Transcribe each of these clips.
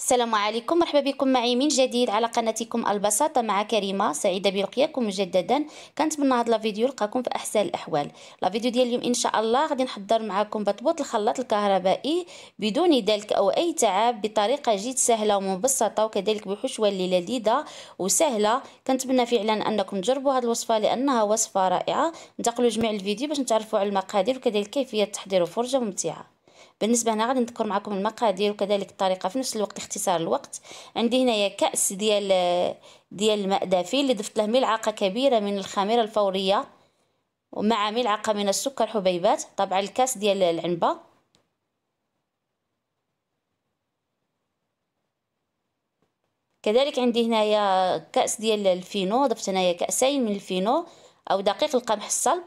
السلام عليكم مرحبا بكم معي من جديد على قناتكم البساطة مع كريمة سعيدة بلقياكم مجددا كنتمنى هذا الفيديو يلقاكم في أحسن الأحوال الفيديو ديال اليوم إن شاء الله غادي نحضر معكم بطبوط الخلاط الكهربائي بدون دلك أو أي تعب بطريقة جد سهلة ومبسطة وكذلك بحشوة اللي لذيذة وسهلة كنتمنى فعلا أنكم تجربوا هذه الوصفة لأنها وصفة رائعة انتقلوا جميع الفيديو باش نتعرفوا على المقادير وكذلك كيفية تحضير فرجة ممتعة بالنسبه هنا غادي نذكر معكم المقادير وكذلك الطريقه في نفس الوقت اختصار الوقت عندي هنايا كاس ديال ديال الماء دافي اللي ضفت له ملعقه كبيره من الخميره الفوريه ومع ملعقه من السكر حبيبات طبعا الكاس ديال العنبه كذلك عندي هنايا كاس ديال الفينو ضفت هنايا كاسين من الفينو او دقيق القمح الصلب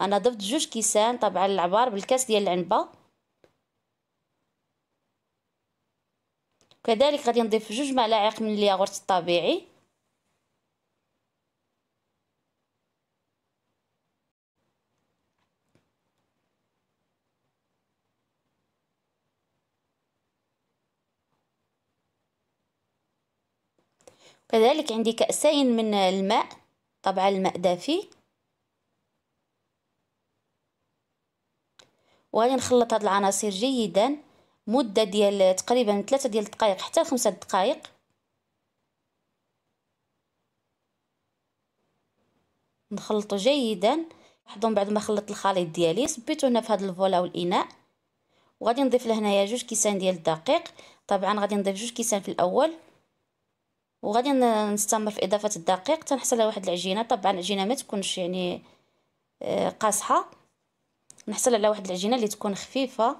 انا ضفت جوج كيسان طبعا العبار بالكاس ديال العنبه كذلك غادي نضيف جوج ملاعق من الياغورت الطبيعي كذلك عندي كأسين من الماء طبعا الماء دافي وغادي نخلط هاد العناصر جيدا مده ديال تقريبا من ديال الدقائق حتى خمسة دقائق نخلطو جيدا لاحظو من بعد ما خلطت الخليط ديالي صبيتو هنا في هاد الفولا او الاناء وغادي نضيف لهنايا جوج كيسان ديال الدقيق طبعا غادي نضيف جوج كيسان في الاول وغادي نستمر في اضافه الدقيق تنحصل على واحد العجينه طبعا العجينه ما تكونش يعني آه، قاصحه نحصل على واحد العجينه اللي تكون خفيفه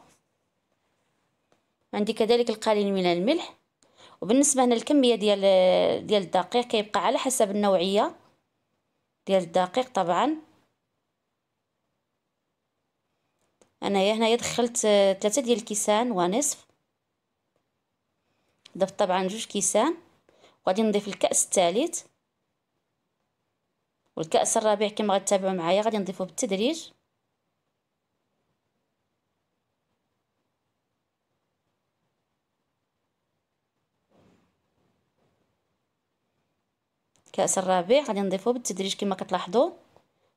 عندي كذلك القليل من الملح وبالنسبه هنا الكميه ديال ديال الدقيق كيبقى على حسب النوعيه ديال الدقيق طبعا انا هنايا دخلت ثلاثة آه، ديال الكيسان ونصف ضفت طبعا جوج كيسان وغادي نضيف الكاس الثالث والكاس الرابع كما غتتابعوا معايا غادي نضيفه بالتدريج كاس الرابع غادي نضيفه بالتدريج كما كتلاحظوا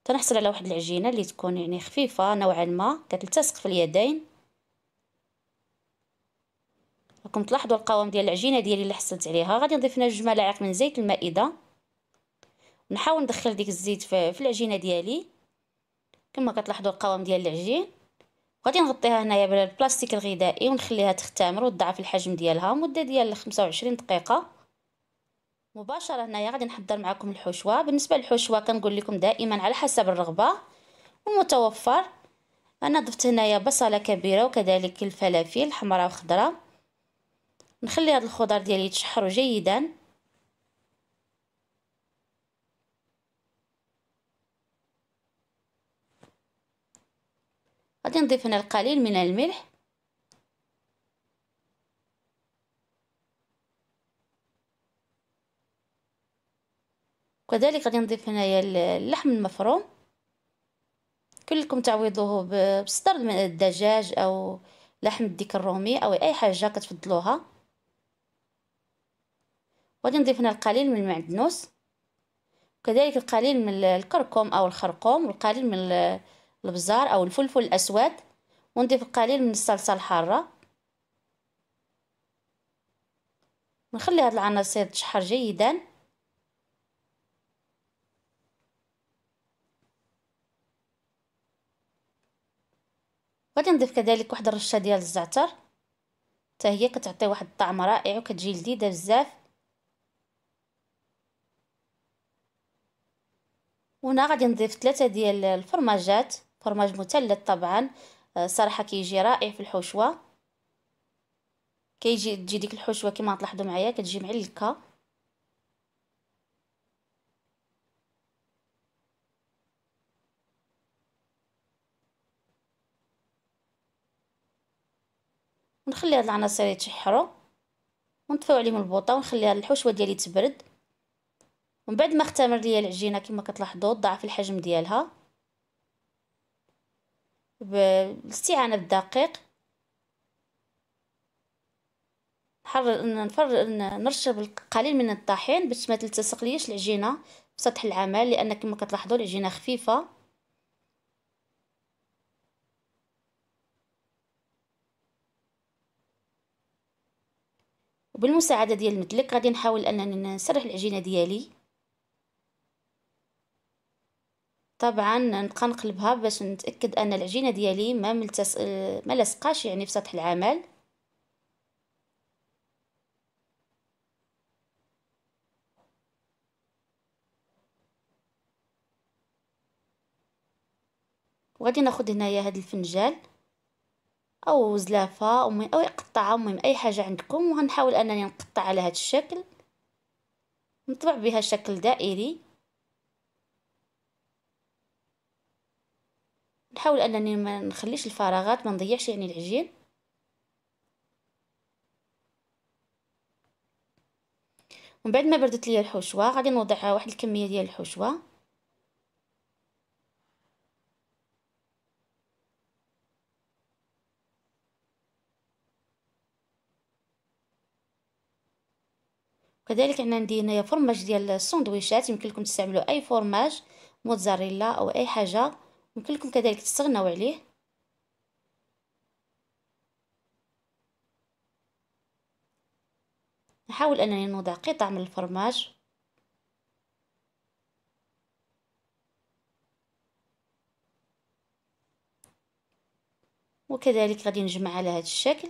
تنحصل على واحد العجينه اللي تكون يعني خفيفه نوعا ما كتلتصق في اليدين راكم تلاحظوا القوام ديال العجينه ديالي اللي حصلت عليها غادي نضيف هنا جوج ملاعق من زيت المائده ونحاول ندخل ديك الزيت في العجينه ديالي كما كتلاحظوا القوام ديال العجين غادي نغطيها هنايا بالبلاستيك الغذائي ونخليها تختمر وتضعف الحجم ديالها مده ديال 25 دقيقه مباشره هنايا غادي نحضر معكم الحشوه بالنسبه للحشوه كنقول لكم دائما على حسب الرغبه ومتوفر انا ضفت هنايا بصله كبيره وكذلك الفلافل حمراء وخضراء نخلي هاد الخضر ديالي يتشحروا جيدا غادي نضيف هنا القليل من الملح وكذلك غادي نضيف هنايا اللحم المفروم كلكم تعويضوه بصدر الدجاج او لحم الديك الرومي او اي حاجه كتفضلوها وغادي نضيف هنا القليل من المعدنوس وكذلك القليل من الكركم او الخرقوم والقليل من البزار او الفلفل الاسود ونضيف القليل من الصلصه الحاره ونخلي هاد العناصر تشحر جيدا غادي نضيف كذلك واحد الرشه ديال الزعتر حتى هي كتعطي واحد الطعم رائع وكتجي لذيذه بزاف وهنا غادي نضيف ثلاثه ديال الفرماجات فرماج مثلث طبعا آه، صراحه كيجي رائع في الحشوه كيجي تجي ديك الحشوه كما تلاحظوا معايا كتجي معلكه نخلي هاد العناصر يتشحروا ونطفيو عليهم البوطه ونخلي هاد الحشوه ديالي تبرد ومن بعد ما اختمر ليا العجينه كما كتلاحظوا ضعف الحجم ديالها بالاستعانه بالدقيق حر نفر نرشب القليل من الطحين باش ما تلتصق ليش العجينه بسطح العمل لان كما كتلاحظوا العجينه خفيفه وبالمساعدة ديال المدلك غادي نحاول أنني نسرح العجينة ديالي طبعا نبقى نقلبها باش نتأكد أن العجينة ديالي ما ملتس ما لصقاش يعني في سطح العمل وغادي ناخد هنايا هاد الفنجال او زلافه المهم او قطعه المهم اي حاجه عندكم وغنحاول انني نقطع على هذا الشكل نطبع بها شكل دائري نحاول انني ما نخليش الفراغات ما نضيعش يعني العجين ومن بعد ما بردت ليا الحشوه غادي نوضع واحد الكميه ديال الحشوه وكذلك انا عندي هنايا فرماج ديال السندويشات يمكن لكم تستعملوا اي فرماج موتزاريلا او اي حاجه يمكن لكم كذلك تستغناو عليه نحاول انني نوضع قطع من الفرماج وكذلك غادي نجمع على هذا الشكل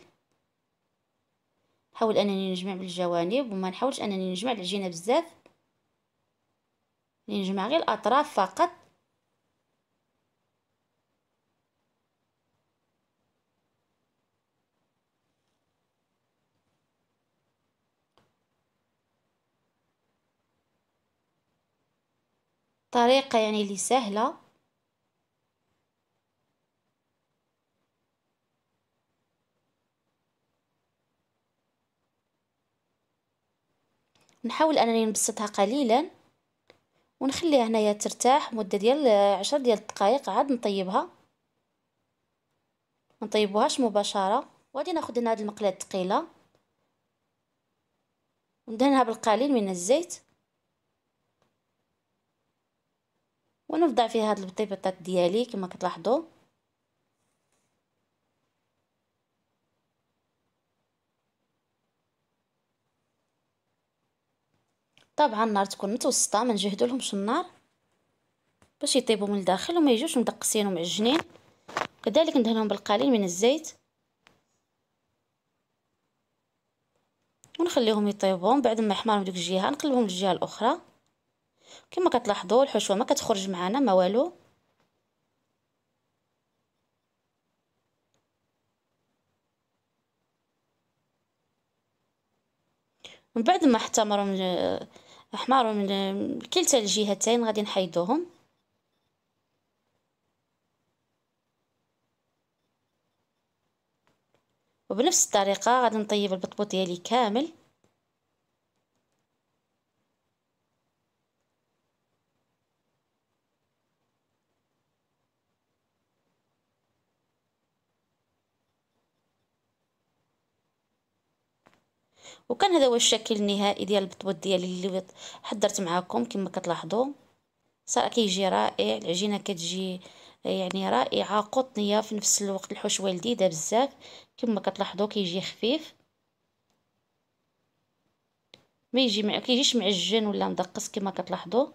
نحاول انني نجمع بالجوانب وما نحاولش انني نجمع العجينه بزاف نجمع غير الاطراف فقط طريقه يعني اللي سهله نحاول انني نبسطها قليلا ونخليها هنايا ترتاح مده ديال 10 آه، ديال الدقائق عاد نطيبها ما نطيبوهاش مباشره وغادي ناخذ هنا هاد المقله الثقيله وندهنها بالقليل من الزيت ونوضع فيها هذه البطيبطات ديالي كما كتلاحظوا طبعا النار تكون متوسطه ما نجهدولهمش النار باش يطيبوا من الداخل وما يجوش مدقسين ومعجنين كذلك ندهنهم بالقليل من الزيت ونخليهم يطيبوا بعد ما يحمروا ديك الجهه نقلبهم للجهه الاخرى كما كتلاحظوا الحشوه ما كتخرج معنا ما والو من بعد ما احتمروا آه، احمر من كلتا الجهتين غادي نحيدوهم وبنفس الطريقه غادي نطيب البطبوط ديالي كامل وكان هذا هو الشكل النهائي ديال البطبوط ديالي اللي حضرت معاكم كما كتلاحظوا صار كيجي رائع العجينه كتجي آه، يعني رائعه قطنيه في نفس الوقت الحشوه لذيذه بزاف كما كتلاحظوا كيجي خفيف ما يجي مع كيجيش معجن ولا مدقس كما كتلاحظوا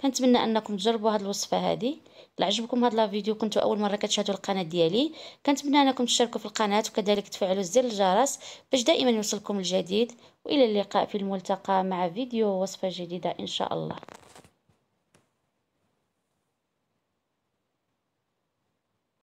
كنتمنى انكم تجربوا هذه الوصفه هذه عجبكم لا فيديو كنتو اول مره كتشاهدوا القناه ديالي كنتمنى انكم تشتركوا في القناه وكذلك تفعلوا زر الجرس باش دائما يوصلكم الجديد والى اللقاء في الملتقى مع فيديو وصفه جديده ان شاء الله